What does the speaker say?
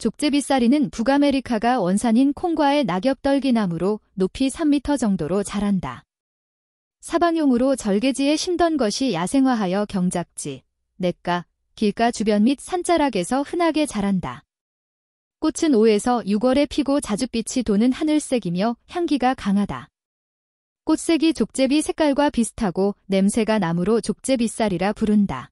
족제비싸리는 북아메리카가 원산인 콩과의 낙엽떨기나무로 높이 3m 정도로 자란다. 사방용으로 절개지에 심던 것이 야생화하여 경작지, 냇가, 길가 주변 및 산자락에서 흔하게 자란다. 꽃은 5에서 6월에 피고 자줏빛이 도는 하늘색이며 향기가 강하다. 꽃색이 족제비 색깔과 비슷하고 냄새가 나무로 족제비살이라 부른다.